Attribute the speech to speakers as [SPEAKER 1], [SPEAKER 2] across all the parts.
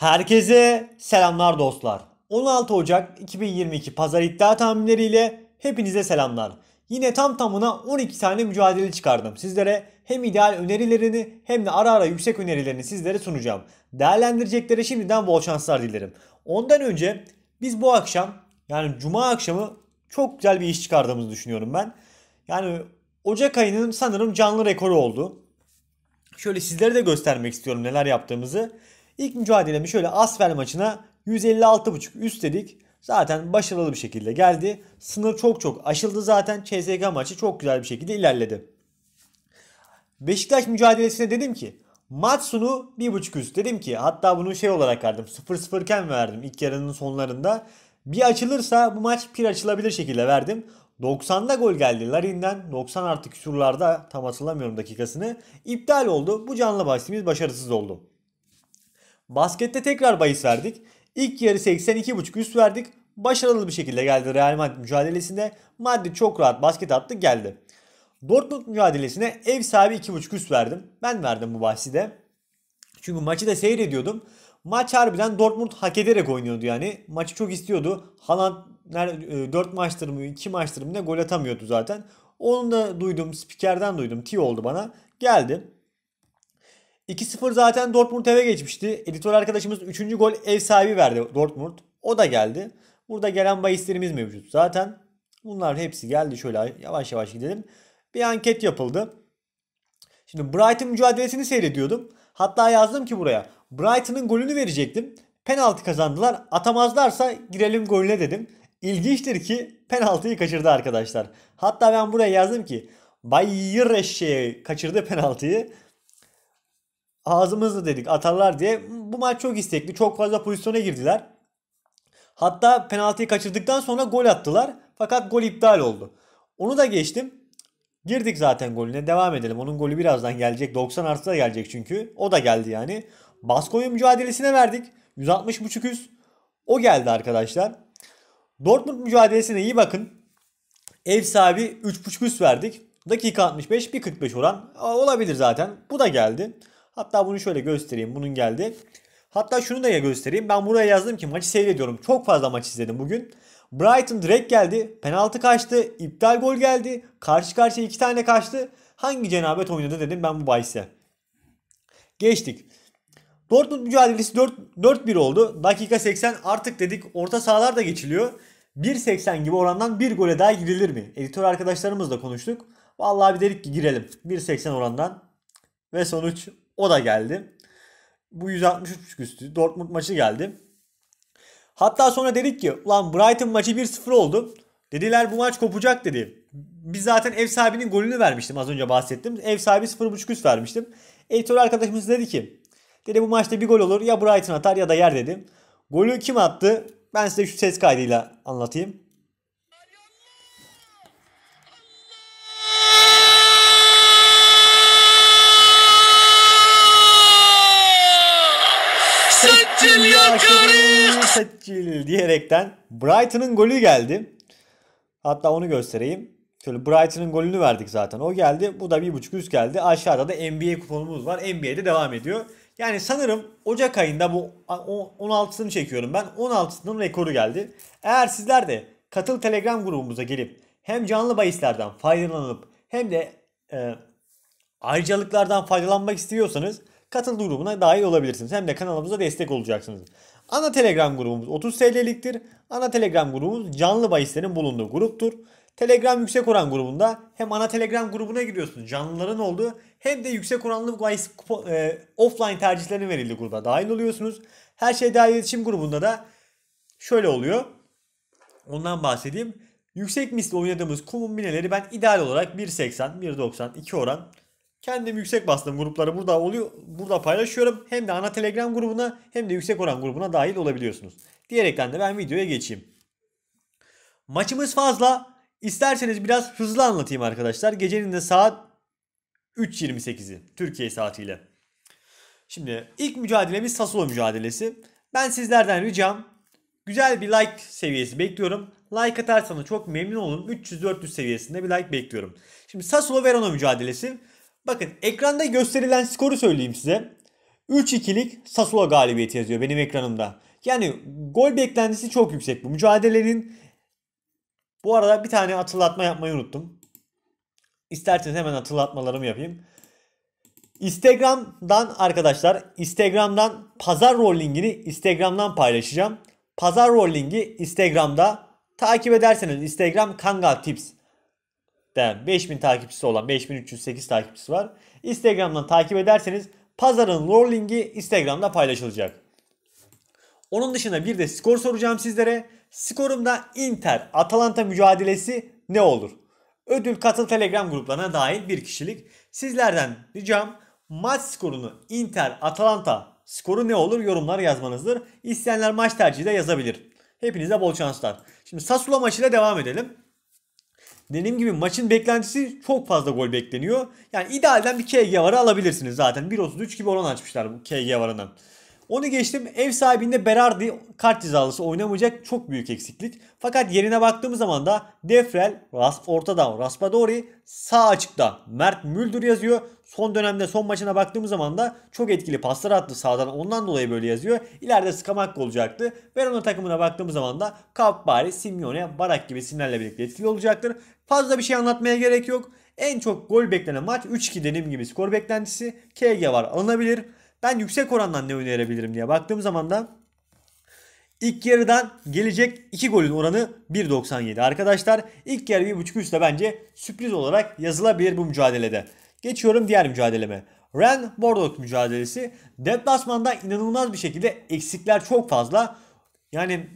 [SPEAKER 1] Herkese selamlar dostlar. 16 Ocak 2022 pazar iddia tahminleriyle hepinize selamlar. Yine tam tamına 12 tane mücadele çıkardım. Sizlere hem ideal önerilerini hem de ara ara yüksek önerilerini sizlere sunacağım. Değerlendireceklere şimdiden bol şanslar dilerim. Ondan önce biz bu akşam yani cuma akşamı çok güzel bir iş çıkardığımızı düşünüyorum ben. Yani Ocak ayının sanırım canlı rekoru oldu. Şöyle sizlere de göstermek istiyorum neler yaptığımızı. İlk mücadelemi şöyle Asfer maçına 156.5 üst dedik. Zaten başarılı bir şekilde geldi. Sınır çok çok aşıldı zaten. CSK maçı çok güzel bir şekilde ilerledi. Beşiktaş mücadelesine dedim ki maç sonu 1.5 üst dedim ki hatta bunu şey olarak verdim 0-0 iken verdim ilk yarının sonlarında. Bir açılırsa bu maç bir açılabilir şekilde verdim. 90'da gol geldi Larin'den 90 artık küsurlarda tam hatırlamıyorum dakikasını. İptal oldu. Bu canlı bahsimiz başarısız oldu. Baskette tekrar bahis verdik. İlk yarı 82.5 üst verdik. Başarılı bir şekilde geldi Real Madrid mücadelesinde. Madrid çok rahat basket attı geldi. Dortmund mücadelesine ev sahibi 2.5 üst verdim. Ben verdim bu bahsi de. Çünkü maçı da seyrediyordum. Maç harbiden Dortmund hak ederek oynuyordu yani. Maçı çok istiyordu. Haaland 4 e, maçtır mı 2 maçtır mı ne gol atamıyordu zaten. Onu da duydum spikerden duydum. T oldu bana. Geldi. 2-0 zaten Dortmund eve geçmişti. Editör arkadaşımız 3. gol ev sahibi verdi Dortmund. O da geldi. Burada gelen bahislerimiz mevcut. Zaten bunlar hepsi geldi. Şöyle yavaş yavaş gidelim. Bir anket yapıldı. Şimdi Brighton mücadelesini seyrediyordum. Hatta yazdım ki buraya. Brighton'ın golünü verecektim. Penaltı kazandılar. Atamazlarsa girelim golüne dedim. İlginçtir ki penaltıyı kaçırdı arkadaşlar. Hatta ben buraya yazdım ki Bayer eşeği kaçırdı penaltıyı. Ağzımızı dedik atarlar diye. Bu maç çok istekli. Çok fazla pozisyona girdiler. Hatta penaltıyı kaçırdıktan sonra gol attılar. Fakat gol iptal oldu. Onu da geçtim. Girdik zaten golüne. Devam edelim. Onun golü birazdan gelecek. 90 artı da gelecek çünkü. O da geldi yani. Baskonya mücadelesine verdik. 160 buçuk yüz O geldi arkadaşlar. Dortmund mücadelesine iyi bakın. Ev sahibi 3.5 üst verdik. Dakika 65 1.45 oran olabilir zaten. Bu da geldi. Hatta bunu şöyle göstereyim. Bunun geldi. Hatta şunu da ya göstereyim. Ben buraya yazdım ki maçı seyrediyorum. Çok fazla maç izledim bugün. Brighton direkt geldi. Penaltı kaçtı. iptal gol geldi. Karşı karşıya iki tane kaçtı. Hangi cenabet oynadı dedim ben bu bahise. Geçtik. Dortmund mücadelesi 4-1 oldu. Dakika 80 artık dedik orta sahalar da geçiliyor. 1.80 gibi orandan bir gole daha girilir mi? Editör arkadaşlarımızla konuştuk. Vallahi bir dedik ki girelim. 1.80 orandan. Ve sonuç o da geldi. Bu 163 üstü Dortmund maçı geldi. Hatta sonra dedik ki ulan Brighton maçı 1-0 oldu. Dediler bu maç kopacak dedi. Biz zaten ev sahibinin golünü vermiştim az önce bahsettim. Ev sahibi 0.5 üst vermiştim. Editör arkadaşımız dedi ki dedi bu maçta bir gol olur ya Brighton atar ya da yer dedim. Golü kim attı? Ben size şu ses kaydıyla anlatayım. Seccil ya Karik! Seccil diyerekten Brighton'ın golü geldi. Hatta onu göstereyim. Şöyle Brighton'ın golünü verdik zaten. O geldi. Bu da 1.5 üst geldi. Aşağıda da NBA kuponumuz var. NBA'de devam ediyor. Yani sanırım Ocak ayında bu 16'sını çekiyorum ben. 16'sının rekoru geldi. Eğer sizler de katıl Telegram grubumuza gelip hem canlı bahislerden faydalanıp hem de e, ayrıcalıklardan faydalanmak istiyorsanız katıl grubuna dahil olabilirsiniz. Hem de kanalımıza destek olacaksınız. Ana Telegram grubumuz 30 TL'liktir. Ana Telegram grubumuz canlı bahislerin bulunduğu gruptur. Telegram yüksek oran grubunda hem ana Telegram grubuna giriyorsunuz canlıların olduğu hem de yüksek oranlı bahis e, offline tercihlerinin verildiği gruba dahil oluyorsunuz. Her şey dahil iletişim grubunda da şöyle oluyor. Ondan bahsedeyim. Yüksek misli oynadığımız kumun Mineleri ben ideal olarak 1.80, 1.90, 2 oran Kendim yüksek bastım grupları burada oluyor, burada paylaşıyorum. Hem de ana Telegram grubuna hem de yüksek oran grubuna dahil olabiliyorsunuz. Diyerekten de ben videoya geçeyim. Maçımız fazla. İsterseniz biraz hızlı anlatayım arkadaşlar. Gecenin de saat 3.28'i Türkiye saatiyle. Şimdi ilk mücadelemiz Sassuolo mücadelesi. Ben sizlerden ricam güzel bir like seviyesi bekliyorum. Like atarsanız çok memnun olun. 300-400 seviyesinde bir like bekliyorum. Şimdi Sassuolo Verona mücadelesi. Bakın ekranda gösterilen skoru söyleyeyim size. 3-2'lik Sassuolo galibiyeti yazıyor benim ekranımda. Yani gol beklentisi çok yüksek bu. Mücadelenin bu arada bir tane hatırlatma yapmayı unuttum. İsterseniz hemen hatırlatmalarımı yapayım. Instagram'dan arkadaşlar Instagram'dan pazar rollingini Instagram'dan paylaşacağım. Pazar rollingi Instagram'da takip ederseniz Instagram Kangal Tips 5000 takipçisi olan 5308 takipçisi var. Instagram'dan takip ederseniz pazarın rolling'i Instagram'da paylaşılacak. Onun dışında bir de skor soracağım sizlere. Skorumda Inter Atalanta mücadelesi ne olur? Ödül katıl Telegram gruplarına dahil bir kişilik. Sizlerden ricam maç skorunu Inter Atalanta skoru ne olur yorumlar yazmanızdır. İsteyenler maç tercihi de yazabilir. Hepinize bol şanslar. Şimdi Sassuolo maçıyla devam edelim. Dediğim gibi maçın beklentisi çok fazla gol bekleniyor. Yani idealden bir KG varı alabilirsiniz zaten. 1.33 gibi oran açmışlar bu KG varından. Onu geçtim. Ev sahibinde Berardi kart cezalısı oynamayacak çok büyük eksiklik. Fakat yerine baktığımız zaman da Defrel, Ras, ortada Raspadori, sağ açıkta Mert Müldür yazıyor. Son dönemde son maçına baktığımız zaman da çok etkili paslar attı sağdan. Ondan dolayı böyle yazıyor. İleride skamak olacaktı. Verona takımına baktığımız zaman da Kappari, Simeone, Barak gibi isimlerle birlikte etkili olacaktır. Fazla bir şey anlatmaya gerek yok. En çok gol beklenen maç 3-2 denim gibi skor beklentisi. KG var alınabilir. Ben yüksek orandan ne önerebilirim diye baktığım zaman da ilk yarıdan gelecek 2 golün oranı 1.97 arkadaşlar. İlk yarı 1.5 üstte bence sürpriz olarak yazılabilir bu mücadelede. Geçiyorum diğer mücadeleme. Ren Bordeaux mücadelesi. Deplasmanda inanılmaz bir şekilde eksikler çok fazla. Yani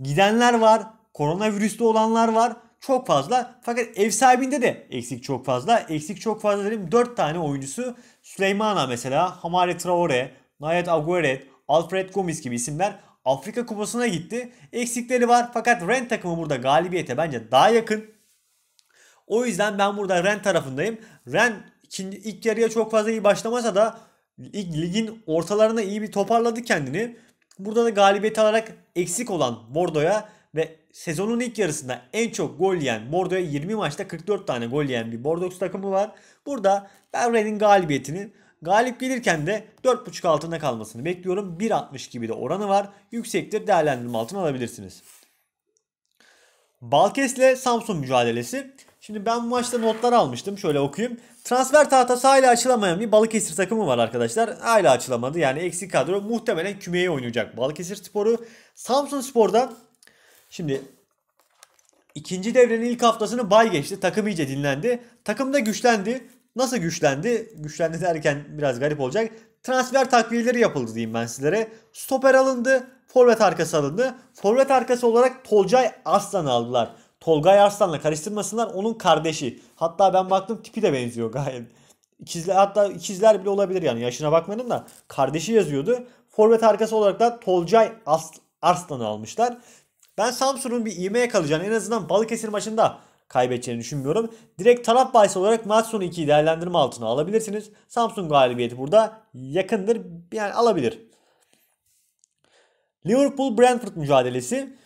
[SPEAKER 1] gidenler var, koronavirüste olanlar var çok fazla. Fakat ev sahibinde de eksik çok fazla. Eksik çok fazla dedim 4 tane oyuncusu. Süleymana mesela, Hamare Traore, Nayet Agueret, Alfred Gomez gibi isimler Afrika Kupası'na gitti. Eksikleri var fakat Ren takımı burada galibiyete bence daha yakın. O yüzden ben burada Ren tarafındayım. Ren ikinci, ilk yarıya çok fazla iyi başlamasa da ilk ligin ortalarına iyi bir toparladı kendini. Burada da galibiyet alarak eksik olan Bordo'ya ve sezonun ilk yarısında en çok gol yiyen Bordo'ya 20 maçta 44 tane gol yiyen bir Bordeaux takımı var. Burada ben Rennes'in galibiyetini galip gelirken de 4.5 altında kalmasını bekliyorum. 1.60 gibi de oranı var. Yüksektir değerlendirme altına alabilirsiniz. Balkes'le Samsun mücadelesi. Şimdi ben bu maçta notlar almıştım. Şöyle okuyayım. Transfer tahtası hala açılamayan bir Balıkesir takımı var arkadaşlar. Hala açılamadı. Yani eksik kadro muhtemelen kümeye oynayacak Balıkesir Sporu. Samsun Spor'da şimdi ikinci devrenin ilk haftasını bay geçti. Takım iyice dinlendi. Takım da güçlendi. Nasıl güçlendi? Güçlendi derken biraz garip olacak. Transfer takviyeleri yapıldı diyeyim ben sizlere. Stoper alındı. Forvet arkası alındı. Forvet arkası olarak Tolcay Aslan aldılar. Tolgay Arslan'la karıştırmasınlar. Onun kardeşi. Hatta ben baktım tipi de benziyor gayet. İkizler, hatta ikizler bile olabilir yani yaşına bakmadım da. Kardeşi yazıyordu. Forvet arkası olarak da Tolcay Arslan'ı almışlar. Ben Samsun'un bir ivmeye kalacağını en azından Balıkesir maçında kaybedeceğini düşünmüyorum. Direkt taraf bahisi olarak maç sonu 2'yi değerlendirme altına alabilirsiniz. Samsun galibiyeti burada yakındır. Yani alabilir. Liverpool Brentford mücadelesi.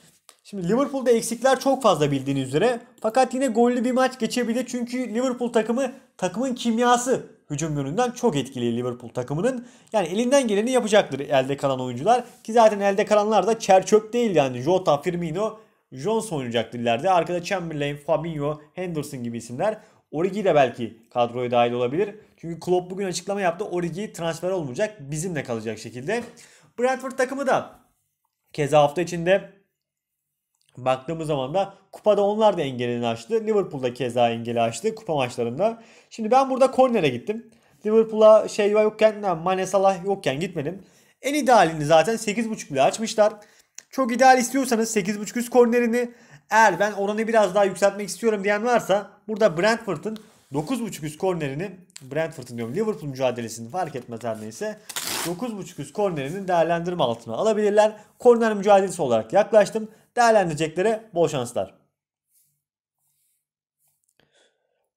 [SPEAKER 1] Şimdi Liverpool'da eksikler çok fazla bildiğiniz üzere. Fakat yine gollü bir maç geçebilir. Çünkü Liverpool takımı takımın kimyası hücum yönünden çok etkili Liverpool takımının. Yani elinden geleni yapacaktır elde kalan oyuncular. Ki zaten elde kalanlar da çerçöp değil yani. Jota, Firmino, Jones oynayacaktır ileride. Arkada Chamberlain, Fabinho, Henderson gibi isimler. Origi de belki kadroya dahil olabilir. Çünkü Klopp bugün açıklama yaptı. Origi transfer olmayacak. Bizimle kalacak şekilde. Brentford takımı da keza hafta içinde Baktığımız zaman da kupada onlar da engelini aştı. Liverpool'da keza engeli açtı kupa maçlarında. Şimdi ben burada kornere gittim. Liverpool'a şey yokken, Mane Salah yokken gitmedim. En idealini zaten 8.5 ile açmışlar. Çok ideal istiyorsanız 8.5 üst kornerini eğer ben oranı biraz daha yükseltmek istiyorum diyen varsa burada Brentford'un 9.5 üst kornerini Brentford'un diyorum Liverpool mücadelesini fark etmez her neyse 9.5 üst kornerinin değerlendirme altına alabilirler. Korner mücadelesi olarak yaklaştım. Değerlendireceklere bol şanslar.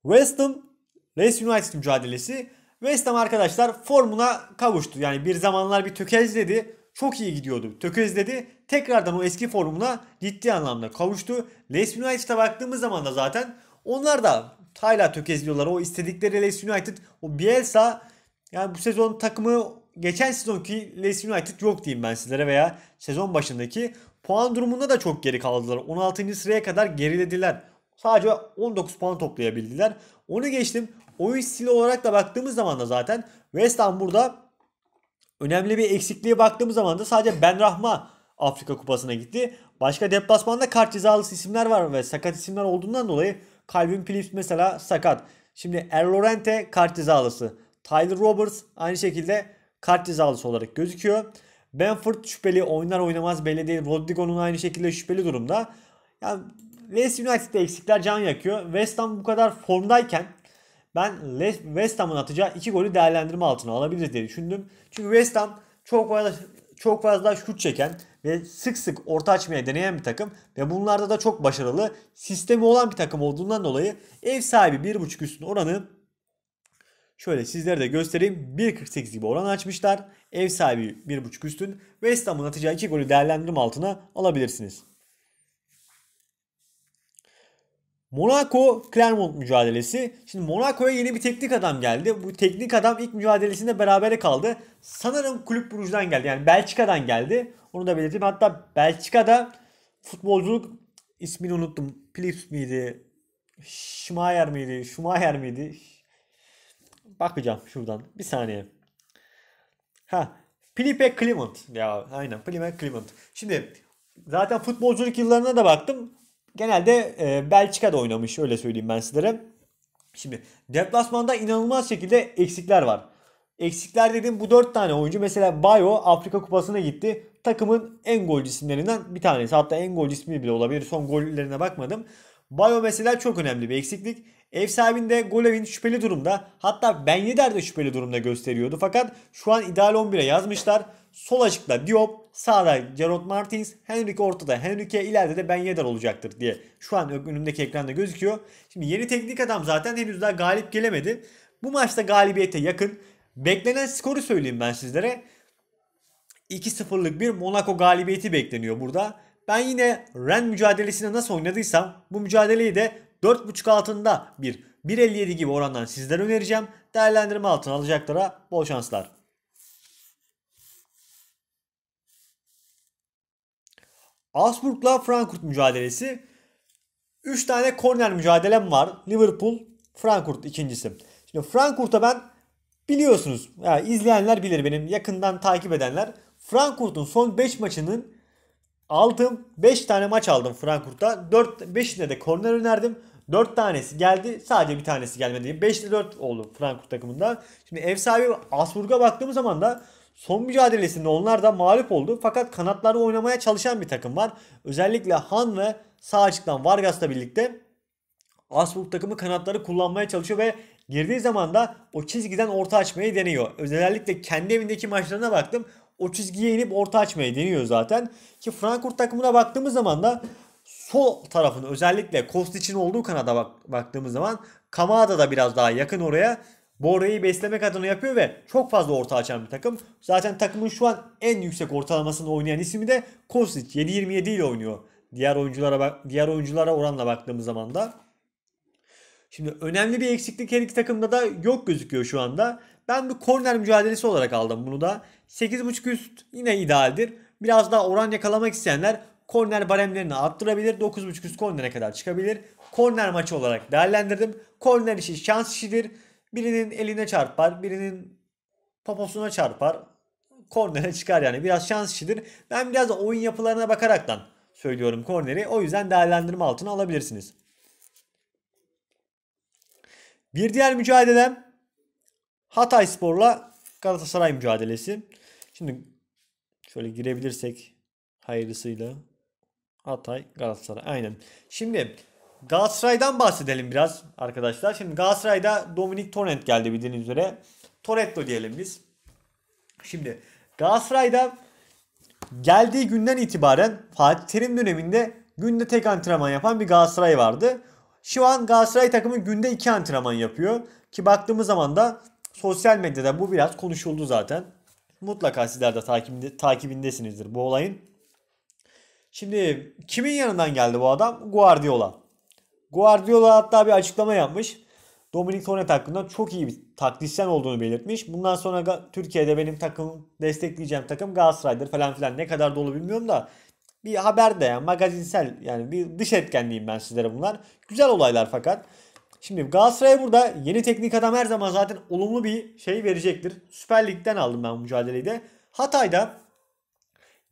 [SPEAKER 1] West Ham Leicester United mücadelesi. West Ham arkadaşlar formuna kavuştu. Yani bir zamanlar bir tökezledi. Çok iyi gidiyordu. Tökezledi. Tekrardan o eski formuna ciddi anlamda kavuştu. Leicester United'a baktığımız zaman da zaten onlar da hala tökezliyorlar. O istedikleri Leicester United, o Bielsa yani bu sezon takımı geçen sezonki Leicester United yok diyeyim ben sizlere veya sezon başındaki Puan durumunda da çok geri kaldılar. 16. sıraya kadar gerilediler. Sadece 19 puan toplayabildiler. Onu geçtim. Oyun stili olarak da baktığımız zaman da zaten West Ham burada önemli bir eksikliğe baktığımız zaman da sadece Ben Rahma Afrika Kupası'na gitti. Başka deplasmanda kart cezalısı isimler var ve sakat isimler olduğundan dolayı Calvin Phillips mesela sakat. Şimdi Erlorente kart cezalısı. Tyler Roberts aynı şekilde kart cezalısı olarak gözüküyor. Benford şüpheli oynar oynamaz belli değil. Rodrigo'nun aynı şekilde şüpheli durumda. Yani West United'de eksikler can yakıyor. West Ham bu kadar formdayken ben West Ham'ın atacağı iki golü değerlendirme altına alabiliriz diye düşündüm. Çünkü West Ham çok fazla çok fazla şut çeken ve sık sık orta açmaya deneyen bir takım ve bunlarda da çok başarılı sistemi olan bir takım olduğundan dolayı ev sahibi 1.5 üstün oranı Şöyle sizlere de göstereyim. 1.48 gibi oran açmışlar. Ev sahibi 1.5 üstün. West Ham'ın atacağı 2 golü değerlendirme altına alabilirsiniz. Monaco Clermont mücadelesi. Şimdi Monaco'ya yeni bir teknik adam geldi. Bu teknik adam ilk mücadelesinde berabere kaldı. Sanırım kulüp Brugge'dan geldi. Yani Belçika'dan geldi. Onu da belirteyim. Hatta Belçika'da futbolculuk ismini unuttum. Philips miydi? Schumacher miydi? Schumacher miydi? Bakacağım şuradan. Bir saniye. Ha. Philippe Clement. Ya aynen Philippe Clement. Şimdi zaten futbolculuk yıllarına da baktım. Genelde e, Belçika'da oynamış öyle söyleyeyim ben sizlere. Şimdi deplasmanda inanılmaz şekilde eksikler var. Eksikler dedim bu 4 tane oyuncu. Mesela Bayo Afrika Kupası'na gitti. Takımın en golcü isimlerinden bir tanesi. Hatta en golcü ismi bile olabilir. Son gollerine bakmadım. Bayo mesela çok önemli bir eksiklik. Ev sahibinde Golevin şüpheli durumda. Hatta Ben Yedder de şüpheli durumda gösteriyordu. Fakat şu an ideal 11'e yazmışlar. Sol açıkta Diop, sağda Gerard Martins, Henrik ortada. Henrik'e ileride de Ben Yedder olacaktır diye şu an önümdeki ekranda gözüküyor. Şimdi yeni teknik adam zaten henüz daha galip gelemedi. Bu maçta galibiyete yakın. Beklenen skoru söyleyeyim ben sizlere. 2-0'lık bir Monaco galibiyeti bekleniyor burada ben yine Ren mücadelesine nasıl oynadıysam bu mücadeleyi de 4.5 altında bir 1.57 gibi orandan sizlere önereceğim. Değerlendirme altına alacaklara bol şanslar. Augsburg'la Frankfurt mücadelesi. 3 tane korner mücadelem var. Liverpool, Frankfurt ikincisi. Şimdi Frankfurt'a ben biliyorsunuz, yani izleyenler bilir benim yakından takip edenler. Frankfurt'un son 5 maçının Aldım 5 tane maç aldım Frankfurt'ta. 4 5'inde de korner önerdim. 4 tanesi geldi. Sadece bir tanesi gelmedi. 5'te 4 oldu Frankfurt takımında. Şimdi ev sahibi Asburg'a baktığımız zaman da son mücadelesinde onlar da mağlup oldu. Fakat kanatları oynamaya çalışan bir takım var. Özellikle Han ve sağ açıktan Vargas'la birlikte Asburg takımı kanatları kullanmaya çalışıyor ve girdiği zaman da o çizgiden orta açmayı deniyor. Özellikle kendi evindeki maçlarına baktım. O çizgiye inip orta açmayı deniyor zaten. Ki Frankfurt takımına baktığımız zaman da sol tarafın özellikle Kostic'in olduğu kanada bak, baktığımız zaman Kamada da biraz daha yakın oraya. Bora'yı beslemek adına yapıyor ve çok fazla orta açan bir takım. Zaten takımın şu an en yüksek ortalamasını oynayan ismi de Kostic. 7.27 ile oynuyor. Diğer oyunculara diğer oyunculara oranla baktığımız zaman da. Şimdi önemli bir eksiklik her iki takımda da yok gözüküyor şu anda. Ben bir korner mücadelesi olarak aldım bunu da. 8.5 üst yine idealdir. Biraz daha oran yakalamak isteyenler korner baremlerini arttırabilir. 9.5 üst kornere kadar çıkabilir. Korner maçı olarak değerlendirdim. Korner işi şans işidir. Birinin eline çarpar, birinin poposuna çarpar. Kornere çıkar yani. Biraz şans işidir. Ben biraz da oyun yapılarına bakaraktan söylüyorum korneri. O yüzden değerlendirme altına alabilirsiniz. Bir diğer mücadelem Hatay Spor'la Galatasaray mücadelesi. Şimdi şöyle girebilirsek hayırlısıyla. Hatay Galatasaray aynen. Şimdi Galatasaray'dan bahsedelim biraz arkadaşlar. Şimdi Galatasaray'da Dominik Torrent geldi bildiğiniz üzere. Toretto diyelim biz. Şimdi Galatasaray'da geldiği günden itibaren Fatih Terim döneminde günde tek antrenman yapan bir Galatasaray vardı. Şu an Galatasaray takımı günde iki antrenman yapıyor. Ki baktığımız zaman da Sosyal medyada bu biraz konuşuldu zaten. Mutlaka sizler de takibinde, takibindesinizdir bu olayın. Şimdi kimin yanından geldi bu adam? Guardiola. Guardiola hatta bir açıklama yapmış. Dominic Tornet hakkında çok iyi bir taktisyen olduğunu belirtmiş. Bundan sonra Türkiye'de benim takım destekleyeceğim takım Galatasaray'dır falan filan. Ne kadar dolu bilmiyorum da bir haber de yani magazinsel yani bir dış etken diyeyim ben sizlere bunlar. Güzel olaylar fakat Şimdi Galatasaray burada yeni teknik adam her zaman zaten olumlu bir şey verecektir. Süper Lig'den aldım ben bu mücadeleyi de. Hatay'da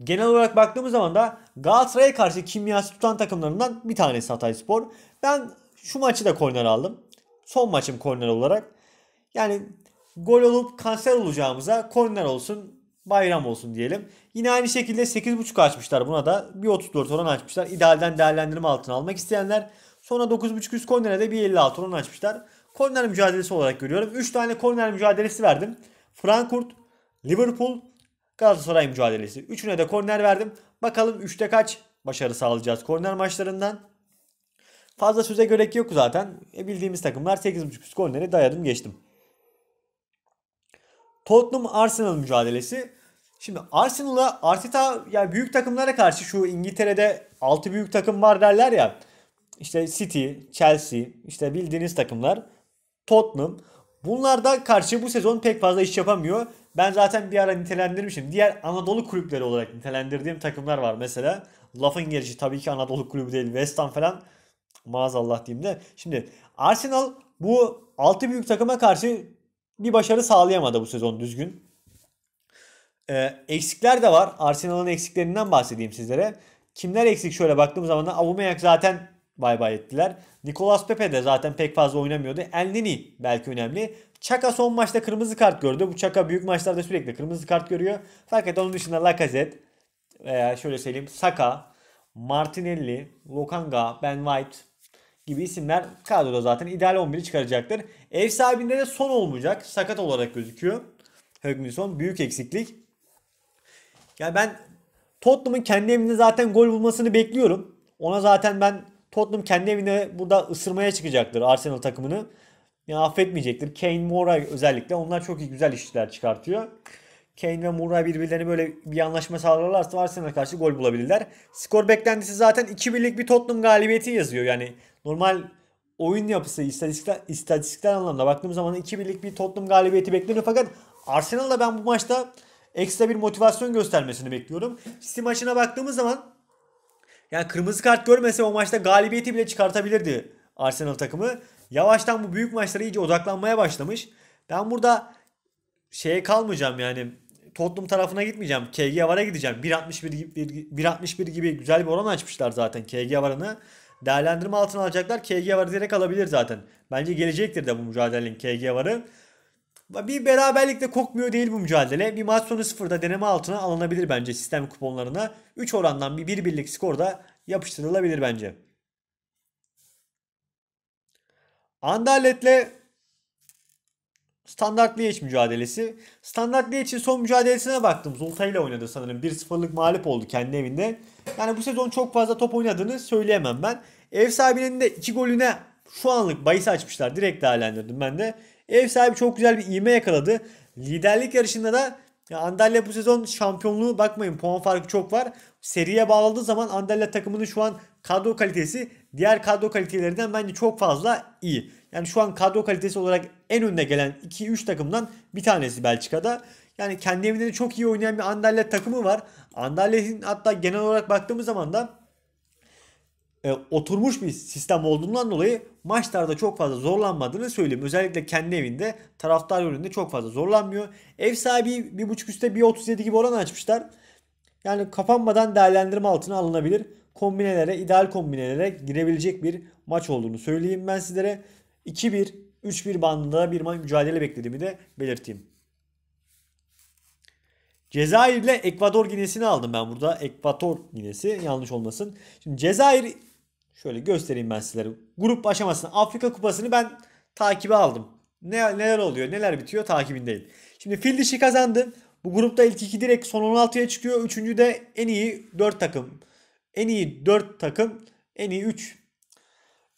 [SPEAKER 1] genel olarak baktığımız zaman da Galatasaray'a karşı kimyası tutan takımlarından bir tanesi Hatay Spor. Ben şu maçı da korner aldım. Son maçım korner olarak. Yani gol olup kanser olacağımıza korner olsun bayram olsun diyelim. Yine aynı şekilde 8.5 açmışlar buna da. bir 1.34 oran açmışlar. İdealden değerlendirme altına almak isteyenler Sonra 9.5 üst kornere de 1.56 oran açmışlar. Korner mücadelesi olarak görüyorum. 3 tane korner mücadelesi verdim. Frankfurt, Liverpool, Galatasaray mücadelesi. Üçüne de korner verdim. Bakalım 3'te kaç başarı sağlayacağız korner maçlarından. Fazla söze gerek yok zaten. E bildiğimiz takımlar 8.5 üst kornere dayadım geçtim. Tottenham Arsenal mücadelesi. Şimdi Arsenal'a Arteta yani büyük takımlara karşı şu İngiltere'de 6 büyük takım var derler ya işte City, Chelsea, işte bildiğiniz takımlar, Tottenham. Bunlar karşı bu sezon pek fazla iş yapamıyor. Ben zaten bir ara nitelendirmişim. Diğer Anadolu kulüpleri olarak nitelendirdiğim takımlar var mesela. Lafın gelişi tabii ki Anadolu kulübü değil. West Ham falan maazallah diyeyim de. Şimdi Arsenal bu 6 büyük takıma karşı bir başarı sağlayamadı bu sezon düzgün. Ee, eksikler de var. Arsenal'ın eksiklerinden bahsedeyim sizlere. Kimler eksik şöyle baktığım zaman da Aubameyang zaten bay bay ettiler. Nicolas Pepe de zaten pek fazla oynamıyordu. El Nini belki önemli. Çaka son maçta kırmızı kart gördü. Bu Çaka büyük maçlarda sürekli kırmızı kart görüyor. Fakat onun dışında Lacazette veya şöyle söyleyeyim Saka, Martinelli, Lokanga, Ben White gibi isimler kadroda zaten ideal 11'i çıkaracaktır. Ev sahibinde de son olmayacak. Sakat olarak gözüküyor. Högminson büyük eksiklik. Ya ben Tottenham'ın kendi evinde zaten gol bulmasını bekliyorum. Ona zaten ben Tottenham kendi evine burada ısırmaya çıkacaktır Arsenal takımını. Yani affetmeyecektir. Kane, Moura özellikle onlar çok iyi güzel işler çıkartıyor. Kane ve Moura birbirlerine böyle bir anlaşma sağlarlarsa Arsenal'a karşı gol bulabilirler. Skor beklentisi zaten 2-1'lik bir Tottenham galibiyeti yazıyor. Yani normal oyun yapısı istatistikler, istatistikler anlamda baktığım zaman 2-1'lik bir Tottenham galibiyeti bekleniyor. Fakat Arsenal'da ben bu maçta ekstra bir motivasyon göstermesini bekliyorum. City maçına baktığımız zaman yani kırmızı kart görmese o maçta galibiyeti bile çıkartabilirdi Arsenal takımı. Yavaştan bu büyük maçlara iyice odaklanmaya başlamış. Ben burada şeye kalmayacağım yani Tottenham tarafına gitmeyeceğim. KG Avar'a gideceğim. 1.61 gibi, 1.61 gibi güzel bir oran açmışlar zaten KG Avar'ını. Değerlendirme altına alacaklar. KG Avar'ı direkt alabilir zaten. Bence gelecektir de bu mücadelenin KG Avar'ı. Bir beraberlikle kokmuyor değil bu mücadele. Bir maç sonu sıfırda deneme altına alınabilir bence sistem kuponlarına. 3 orandan bir 1 birlik skor da yapıştırılabilir bence. Anderlet'le Standart Liège mücadelesi. Standart Liège'in son mücadelesine baktım. Zulta ile oynadı sanırım. 1-0'lık mağlup oldu kendi evinde. Yani bu sezon çok fazla top oynadığını söyleyemem ben. Ev sahibinin de 2 golüne şu anlık bahis açmışlar. Direkt değerlendirdim ben de. Ev sahibi çok güzel bir ivme yakaladı. Liderlik yarışında da Andalya bu sezon şampiyonluğu bakmayın puan farkı çok var. Seriye bağladığı zaman Andalya takımının şu an kadro kalitesi diğer kadro kalitelerinden bence çok fazla iyi. Yani şu an kadro kalitesi olarak en önde gelen 2-3 takımdan bir tanesi Belçika'da. Yani kendi evinde çok iyi oynayan bir Andalya takımı var. Andalya'nın hatta genel olarak baktığımız zaman da e, oturmuş bir sistem olduğundan dolayı maçlarda çok fazla zorlanmadığını söyleyeyim. Özellikle kendi evinde taraftar yönünde çok fazla zorlanmıyor. Ev sahibi bir buçuk üstte 1.37 gibi oran açmışlar. Yani kapanmadan değerlendirme altına alınabilir. Kombinelere, ideal kombinelere girebilecek bir maç olduğunu söyleyeyim ben sizlere. 2-1, 3-1 bandında bir maç mücadele beklediğimi de belirteyim. Cezayir ile Ekvador Ginesi'ni aldım ben burada. Ekvator Ginesi yanlış olmasın. Şimdi Cezayir Şöyle göstereyim ben sizlere. Grup aşamasını Afrika Kupası'nı ben takibe aldım. Ne, neler oluyor neler bitiyor takibindeyim. Şimdi fil dişi kazandı. Bu grupta ilk iki direkt son 16'ya çıkıyor. Üçüncü de en iyi 4 takım. En iyi 4 takım. En iyi 3. Üç.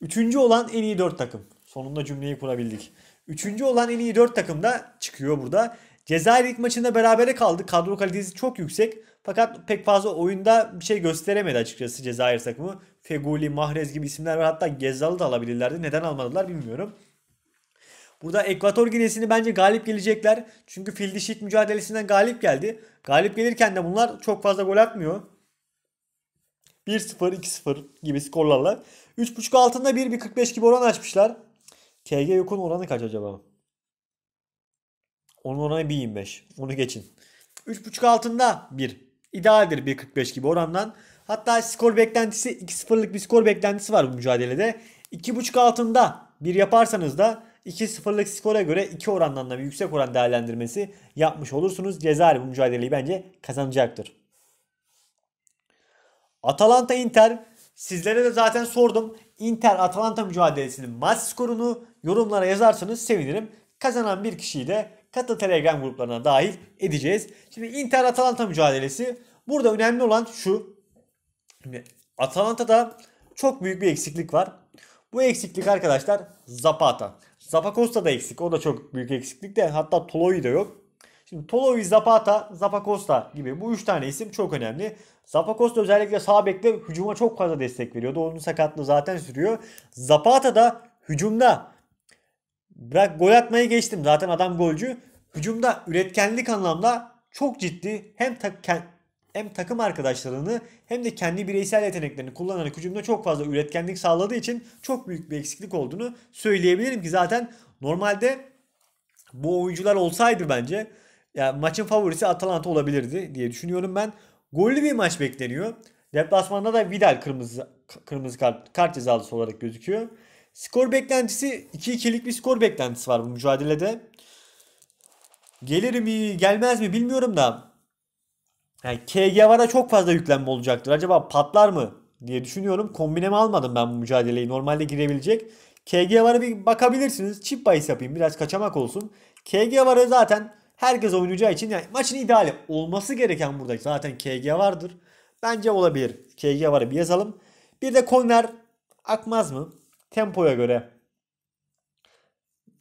[SPEAKER 1] Üçüncü olan en iyi 4 takım. Sonunda cümleyi kurabildik. Üçüncü olan en iyi 4 takım da çıkıyor burada. Cezayir ilk maçında berabere kaldı. Kadro kalitesi çok yüksek. Fakat pek fazla oyunda bir şey gösteremedi açıkçası Cezayir takımı. Feguli, Mahrez gibi isimler var. Hatta Gezzal'ı da alabilirlerdi. Neden almadılar bilmiyorum. Burada Ekvator Ginesi'ni bence galip gelecekler. Çünkü Fildişit mücadelesinden galip geldi. Galip gelirken de bunlar çok fazla gol atmıyor. 1-0, 2-0 gibi skorlarla. 3.5 altında 1-1.45 gibi oran açmışlar. KG Yok'un oranı kaç acaba? Onun oranı 1.25. Onu geçin. 3.5 altında 1 idealdir 1.45 gibi orandan. Hatta skor beklentisi 2-0'lık bir skor beklentisi var bu mücadelede. 2.5 altında bir yaparsanız da 2-0'lık skora göre 2 orandan da bir yüksek oran değerlendirmesi yapmış olursunuz. Cezayir bu mücadeleyi bence kazanacaktır. Atalanta Inter sizlere de zaten sordum. Inter Atalanta mücadelesinin maç skorunu yorumlara yazarsanız sevinirim. Kazanan bir kişiyi de katı Telegram gruplarına dahil edeceğiz. Şimdi Inter Atalanta mücadelesi. Burada önemli olan şu. Şimdi Atalanta'da çok büyük bir eksiklik var. Bu eksiklik arkadaşlar Zapata. Zapakosta da eksik. O da çok büyük eksiklik de hatta Toloi de yok. Şimdi Toloi, Zapata, Zapakosta gibi bu 3 tane isim çok önemli. Zapakosta özellikle sağ bekle hücuma çok fazla destek veriyordu. Onun sakatlığı zaten sürüyor. Zapata da hücumda Bırak gol atmayı geçtim. Zaten adam golcü. Hücumda üretkenlik anlamda çok ciddi hem tak hem takım arkadaşlarını hem de kendi bireysel yeteneklerini kullanarak hücumda çok fazla üretkenlik sağladığı için çok büyük bir eksiklik olduğunu söyleyebilirim ki zaten normalde bu oyuncular olsaydı bence yani maçın favorisi Atalanta olabilirdi diye düşünüyorum ben. Gollü bir maç bekleniyor. Deplasmanda da Vidal kırmızı kırmızı kart, kart cezalısı olarak gözüküyor. Skor beklentisi 2-2'lik bir skor beklentisi var bu mücadelede. Gelir mi gelmez mi bilmiyorum da. Yani KGV'ye çok fazla yüklenme olacaktır. Acaba patlar mı diye düşünüyorum. Kombineme almadım ben bu mücadeleyi. Normalde girebilecek. KG vara bir bakabilirsiniz. chip bahis yapayım. Biraz kaçamak olsun. KG vara zaten herkes oynayacağı için yani maçın ideali olması gereken burada zaten KG vardır. Bence olabilir. KG vara bir yazalım. Bir de korner akmaz mı? tempoya göre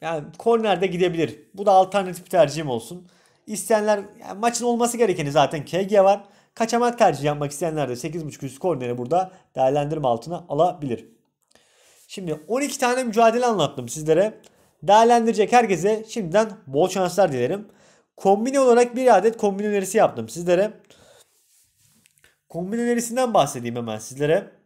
[SPEAKER 1] yani kornerde gidebilir. Bu da alternatif tercihim olsun. İsteyenler yani maçın olması gerekeni zaten KG var. Kaçamak tercih yapmak isteyenler de 8.5 üst korneri burada değerlendirme altına alabilir. Şimdi 12 tane mücadele anlattım sizlere. Değerlendirecek herkese şimdiden bol şanslar dilerim. Kombine olarak bir adet kombine önerisi yaptım sizlere. Kombine önerisinden bahsedeyim hemen sizlere.